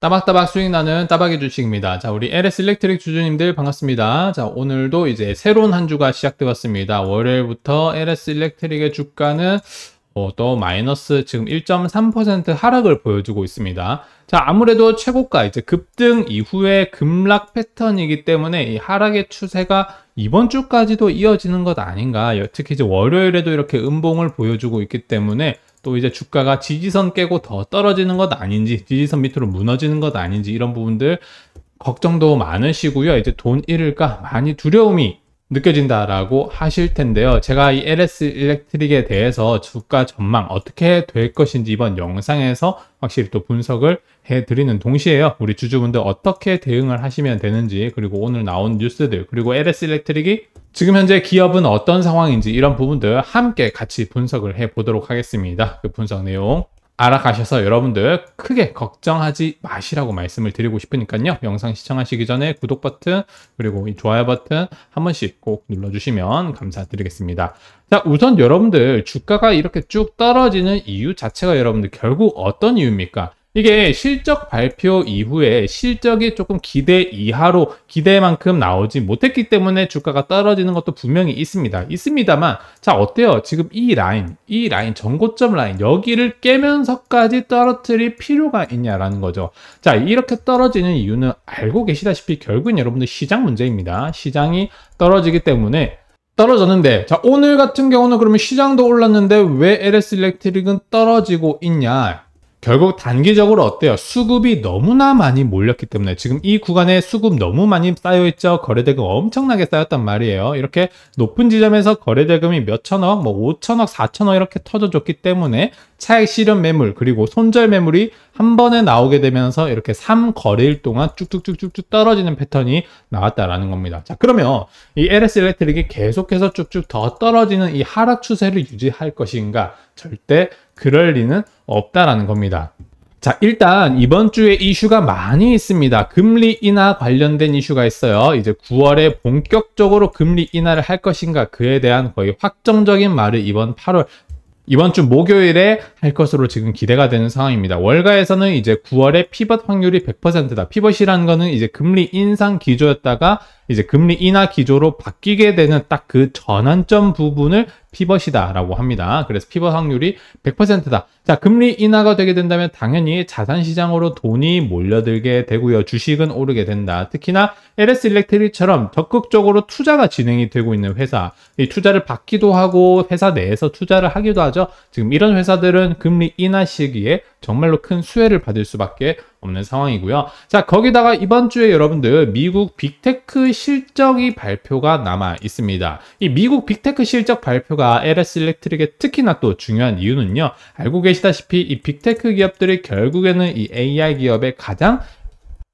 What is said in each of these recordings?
따박따박 수익 나는 따박의 주식입니다. 자, 우리 LS 일렉트릭 주주님들 반갑습니다. 자, 오늘도 이제 새로운 한 주가 시작되었습니다. 월요일부터 LS 일렉트릭의 주가는 어, 또 마이너스 지금 1.3% 하락을 보여주고 있습니다. 자, 아무래도 최고가 이제 급등 이후에 급락 패턴이기 때문에 이 하락의 추세가 이번 주까지도 이어지는 것 아닌가. 특히 이제 월요일에도 이렇게 음봉을 보여주고 있기 때문에 또 이제 주가가 지지선 깨고 더 떨어지는 것 아닌지 지지선 밑으로 무너지는 것 아닌지 이런 부분들 걱정도 많으시고요. 이제 돈 잃을까 많이 두려움이 느껴진다라고 하실 텐데요. 제가 이 LS 일렉트릭에 대해서 주가 전망 어떻게 될 것인지 이번 영상에서 확실히 또 분석을 해드리는 동시에요. 우리 주주분들 어떻게 대응을 하시면 되는지 그리고 오늘 나온 뉴스들 그리고 LS 일렉트릭이 지금 현재 기업은 어떤 상황인지 이런 부분들 함께 같이 분석을 해보도록 하겠습니다. 그 분석 내용 알아가셔서 여러분들 크게 걱정하지 마시라고 말씀을 드리고 싶으니까요. 영상 시청하시기 전에 구독 버튼 그리고 좋아요 버튼 한 번씩 꼭 눌러주시면 감사드리겠습니다. 자 우선 여러분들 주가가 이렇게 쭉 떨어지는 이유 자체가 여러분들 결국 어떤 이유입니까? 이게 실적 발표 이후에 실적이 조금 기대 이하로 기대만큼 나오지 못했기 때문에 주가가 떨어지는 것도 분명히 있습니다. 있습니다만 자 어때요? 지금 이 라인, 이 라인 전고점 라인 여기를 깨면서까지 떨어뜨릴 필요가 있냐라는 거죠. 자 이렇게 떨어지는 이유는 알고 계시다시피 결국은 여러분들 시장 문제입니다. 시장이 떨어지기 때문에 떨어졌는데 자 오늘 같은 경우는 그러면 시장도 올랐는데 왜 LS 일렉트릭은 떨어지고 있냐 결국 단기적으로 어때요? 수급이 너무나 많이 몰렸기 때문에 지금 이 구간에 수급 너무 많이 쌓여있죠? 거래대금 엄청나게 쌓였단 말이에요. 이렇게 높은 지점에서 거래대금이 몇천억, 뭐 5천억, 4천억 이렇게 터져줬기 때문에 차액 실현 매물, 그리고 손절 매물이 한 번에 나오게 되면서 이렇게 3거래일 동안 쭉쭉쭉쭉쭉 떨어지는 패턴이 나왔다라는 겁니다. 자, 그러면 이 LS 일렉트릭이 계속해서 쭉쭉 더 떨어지는 이 하락 추세를 유지할 것인가? 절대 그럴 리는 없다라는 겁니다. 자 일단 이번 주에 이슈가 많이 있습니다. 금리 인하 관련된 이슈가 있어요. 이제 9월에 본격적으로 금리 인하를 할 것인가 그에 대한 거의 확정적인 말을 이번 8월 이번 주 목요일에 할 것으로 지금 기대가 되는 상황입니다. 월가에서는 이제 9월에 피벗 확률이 100%다. 피벗이라는 거는 이제 금리 인상 기조였다가 이제 금리 인하 기조로 바뀌게 되는 딱 그 전환점 부분을 피벗이다라고 합니다. 그래서 피벗 확률이 100%다. 자, 금리 인하가 되게 된다면 당연히 자산 시장으로 돈이 몰려들게 되고요. 주식은 오르게 된다. 특히나 LS 일렉트릭처럼 적극적으로 투자가 진행이 되고 있는 회사, 이 투자를 받기도 하고 회사 내에서 투자를 하기도 하죠. 지금 이런 회사들은 금리 인하 시기에 정말로 큰 수혜를 받을 수밖에 없는 상황이고요. 자, 거기다가 이번 주에 여러분들 미국 빅테크 실적이 발표가 남아 있습니다. 이 미국 빅테크 실적 발표가 LS 일렉트릭에 특히나 또 중요한 이유는요. 알고 계시다시피 이 빅테크 기업들이 결국에는 이 AI 기업의 가장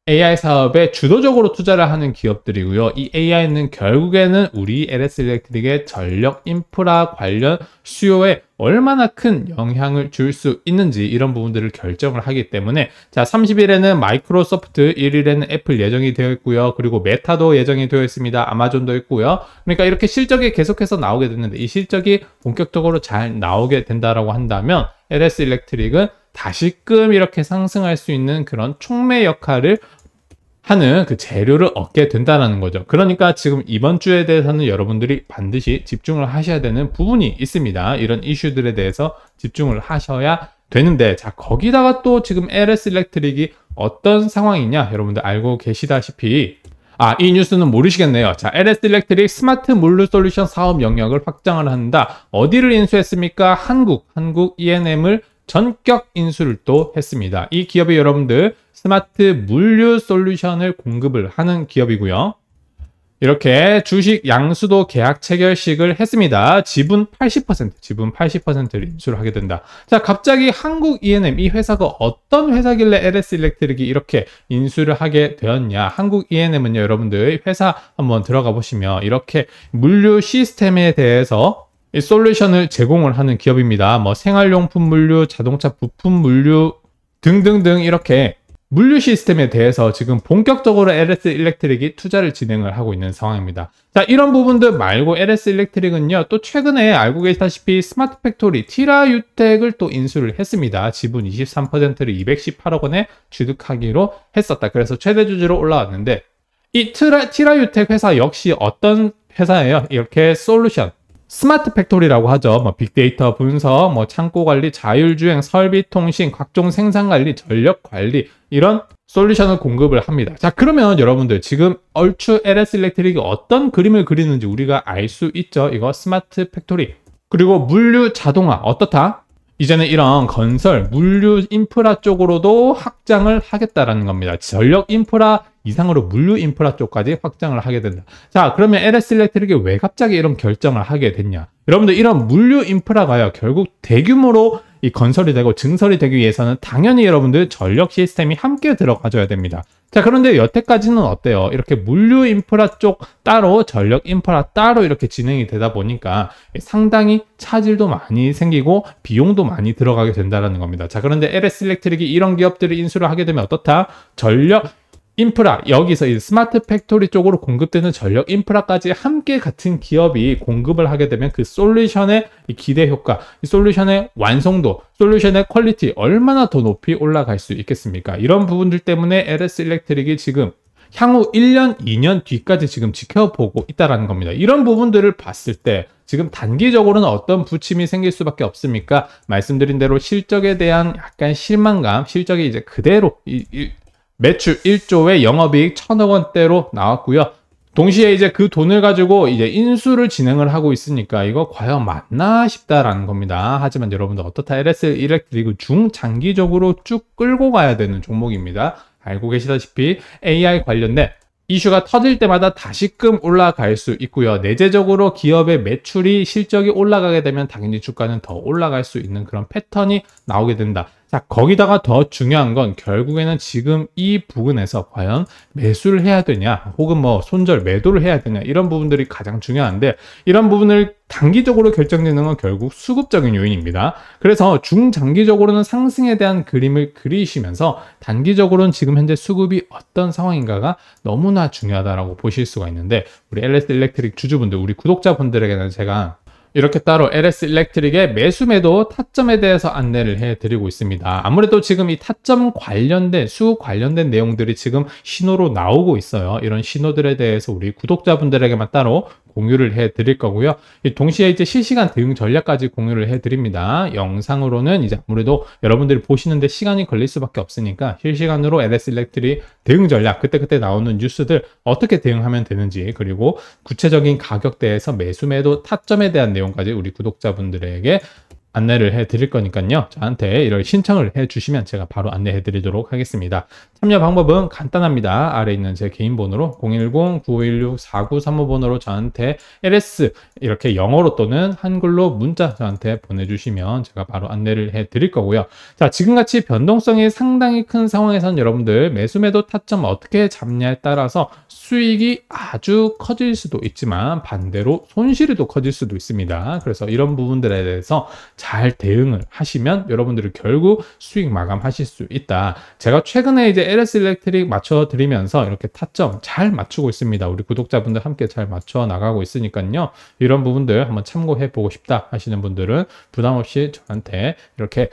AI 사업에 주도적으로 투자를 하는 기업들이고요. 이 AI는 결국에는 우리 LS 일렉트릭의 전력 인프라 관련 수요에 얼마나 큰 영향을 줄 수 있는지 이런 부분들을 결정을 하기 때문에 자 30일에는 마이크로소프트 1일에는 애플 예정이 되어 있고요 그리고 메타도 예정이 되어 있습니다 아마존도 있고요 그러니까 이렇게 실적이 계속해서 나오게 되는데 이 실적이 본격적으로 잘 나오게 된다라고 한다면 LS 일렉트릭은 다시금 이렇게 상승할 수 있는 그런 촉매 역할을 하는 그 재료를 얻게 된다는 거죠. 그러니까 지금 이번 주에 대해서는 여러분들이 반드시 집중을 하셔야 되는 부분이 있습니다. 이런 이슈들에 대해서 집중을 하셔야 되는데 자 거기다가 또 지금 LS 일렉트릭이 어떤 상황이냐 여러분들 알고 계시다시피 아, 이 뉴스는 모르시겠네요. 자, LS 일렉트릭 스마트 물류 솔루션 사업 영역을 확장을 한다. 어디를 인수했습니까? 한국, 한국 ENM을 전격 인수를 또 했습니다. 이 기업이 여러분들 스마트 물류 솔루션을 공급을 하는 기업이고요. 이렇게 주식 양수도 계약 체결식을 했습니다. 지분 80%, 지분 80%를 음. 인수를 하게 된다. 자, 갑자기 한국 E&M 이 회사가 어떤 회사길래 LS 일렉트릭이 이렇게 인수를 하게 되었냐? 한국 E&M은요, 여러분들 회사 한번 들어가 보시면 이렇게 물류 시스템에 대해서 솔루션을 제공을 하는 기업입니다. 뭐 생활용품 물류, 자동차 부품 물류 등등등 이렇게 물류 시스템에 대해서 지금 본격적으로 LS 일렉트릭이 투자를 진행을 하고 있는 상황입니다. 자, 이런 부분들 말고 LS 일렉트릭은요, 또 최근에 알고 계시다시피 스마트 팩토리 티라유텍을 또 인수를 했습니다. 지분 23%를 218억 원에 취득하기로 했었다. 그래서 최대 주주로 올라왔는데, 이 트라, 티라유텍 회사 역시 어떤 회사예요? 이렇게 솔루션, 스마트 팩토리라고 하죠. 뭐 빅데이터 분석, 뭐 창고 관리, 자율주행, 설비 통신, 각종 생산 관리, 전력 관리 이런 솔루션을 공급을 합니다. 자, 그러면 여러분들 지금 얼추 LS 일렉트릭이 어떤 그림을 그리는지 우리가 알 수 있죠. 이거 스마트 팩토리. 그리고 물류 자동화 어떻다? 이제는 이런 건설, 물류 인프라 쪽으로도 확장을 하겠다라는 겁니다. 전력 인프라 이상으로 물류 인프라 쪽까지 확장을 하게 된다. 자, 그러면 LS 일렉트릭이 왜 갑자기 이런 결정을 하게 됐냐? 여러분들 이런 물류 인프라가요. 결국 대규모로 이 건설이 되고 증설이 되기 위해서는 당연히 여러분들 전력 시스템이 함께 들어가줘야 됩니다. 자, 그런데 여태까지는 어때요? 이렇게 물류 인프라 쪽 따로 전력 인프라 따로 이렇게 진행이 되다 보니까 상당히 차질도 많이 생기고 비용도 많이 들어가게 된다는 겁니다. 자, 그런데 LS 일렉트릭이 이런 기업들을 인수를 하게 되면 어떻다? 전력 인프라 여기서 이 스마트 팩토리 쪽으로 공급되는 전력 인프라까지 함께 같은 기업이 공급을 하게 되면 그 솔루션의 기대 효과, 이 솔루션의 완성도, 솔루션의 퀄리티 얼마나 더 높이 올라갈 수 있겠습니까? 이런 부분들 때문에 LS 일렉트릭이 지금 향후 1년, 2년 뒤까지 지금 지켜보고 있다라는 겁니다. 이런 부분들을 봤을 때 지금 단기적으로는 어떤 부침이 생길 수밖에 없습니까? 말씀드린 대로 실적에 대한 약간 실망감, 실적이 이제 그대로 이, 이, 매출 1조에 영업이익 1천억 원대로 나왔고요. 동시에 이제 그 돈을 가지고 이제 인수를 진행을 하고 있으니까 이거 과연 맞나 싶다라는 겁니다. 하지만 여러분들 어떻다 LSL 일렉트릭을 중장기적으로 쭉 끌고 가야 되는 종목입니다. 알고 계시다시피 AI 관련된 이슈가 터질 때마다 다시금 올라갈 수 있고요. 내재적으로 기업의 매출이 실적이 올라가게 되면 당연히 주가는 더 올라갈 수 있는 그런 패턴이 나오게 된다. 자, 거기다가 더 중요한 건 결국에는 지금 이 부근에서 과연 매수를 해야 되냐, 혹은 뭐 손절, 매도를 해야 되냐, 이런 부분들이 가장 중요한데, 이런 부분을 단기적으로 결정되는 건 결국 수급적인 요인입니다. 그래서 중장기적으로는 상승에 대한 그림을 그리시면서 단기적으로는 지금 현재 수급이 어떤 상황인가가 너무나 중요하다라고 보실 수가 있는데, 우리 LS 일렉트릭 주주분들, 우리 구독자분들에게는 제가 이렇게 따로 LS 일렉트릭의 매수 매도 타점에 대해서 안내를 해드리고 있습니다. 아무래도 지금 이 타점 관련된 수 관련된 내용들이 지금 신호로 나오고 있어요. 이런 신호들에 대해서 우리 구독자분들에게만 따로 공유를 해 드릴 거고요. 동시에 이제 실시간 대응 전략까지 공유를 해 드립니다. 영상으로는 이제 아무래도 여러분들이 보시는데 시간이 걸릴 수밖에 없으니까 실시간으로 LS 일렉트리 대응 전략 그때그때 나오는 뉴스들 어떻게 대응하면 되는지 그리고 구체적인 가격대에서 매수 매도 타점에 대한 내용까지 우리 구독자분들에게 안내를 해 드릴 거니까요. 저한테 이런 신청을 해 주시면 제가 바로 안내해 드리도록 하겠습니다. 참여 방법은 간단합니다. 아래 있는 제 개인 번호로 010-9516-4935 번호로 저한테 LS 이렇게 영어로 또는 한글로 문자 저한테 보내주시면 제가 바로 안내를 해 드릴 거고요. 자, 지금같이 변동성이 상당히 큰 상황에선 여러분들 매수 매도 타점 어떻게 잡냐에 따라서 수익이 아주 커질 수도 있지만 반대로 손실이 더 커질 수도 있습니다. 그래서 이런 부분들에 대해서 잘 대응을 하시면 여러분들이 결국 수익 마감하실 수 있다. 제가 최근에 이제 LS 일렉트릭 맞춰 드리면서 이렇게 타점 잘 맞추고 있습니다. 우리 구독자분들 함께 잘 맞춰 나가고 있으니까요. 이런 부분들 한번 참고해 보고 싶다 하시는 분들은 부담 없이 저한테 이렇게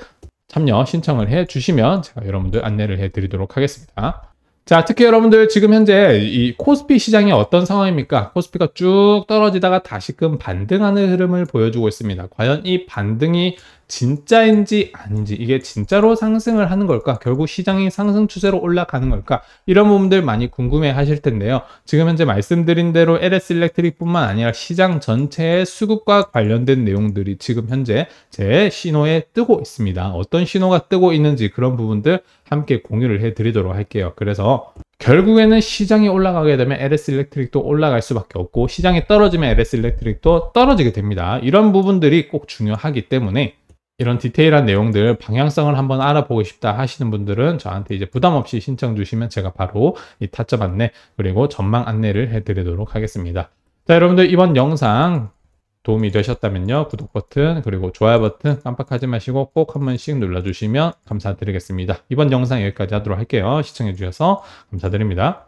참여 신청을 해 주시면 제가 여러분들 안내를 해 드리도록 하겠습니다. 자, 특히 여러분들 지금 현재 이 코스피 시장이 어떤 상황입니까? 코스피가 쭉 떨어지다가 다시금 반등하는 흐름을 보여주고 있습니다. 과연 이 반등이 진짜인지 아닌지 이게 진짜로 상승을 하는 걸까 결국 시장이 상승 추세로 올라가는 걸까 이런 부분들 많이 궁금해 하실 텐데요 지금 현재 말씀드린 대로 LS 일렉트릭 뿐만 아니라 시장 전체의 수급과 관련된 내용들이 지금 현재 제 신호에 뜨고 있습니다 어떤 신호가 뜨고 있는지 그런 부분들 함께 공유를 해 드리도록 할게요 그래서 결국에는 시장이 올라가게 되면 LS 일렉트릭도 올라갈 수밖에 없고 시장이 떨어지면 LS 일렉트릭도 떨어지게 됩니다. 이런 부분들이 꼭 중요하기 때문에 이런 디테일한 내용들 방향성을 한번 알아보고 싶다 하시는 분들은 저한테 이제 부담 없이 신청 주시면 제가 바로 이 타점 안내 그리고 전망 안내를 해드리도록 하겠습니다. 자 여러분들 이번 영상 도움이 되셨다면요 구독 버튼 그리고 좋아요 버튼 깜빡하지 마시고 꼭 한 번씩 눌러주시면 감사드리겠습니다. 이번 영상 여기까지 하도록 할게요. 시청해주셔서 감사드립니다.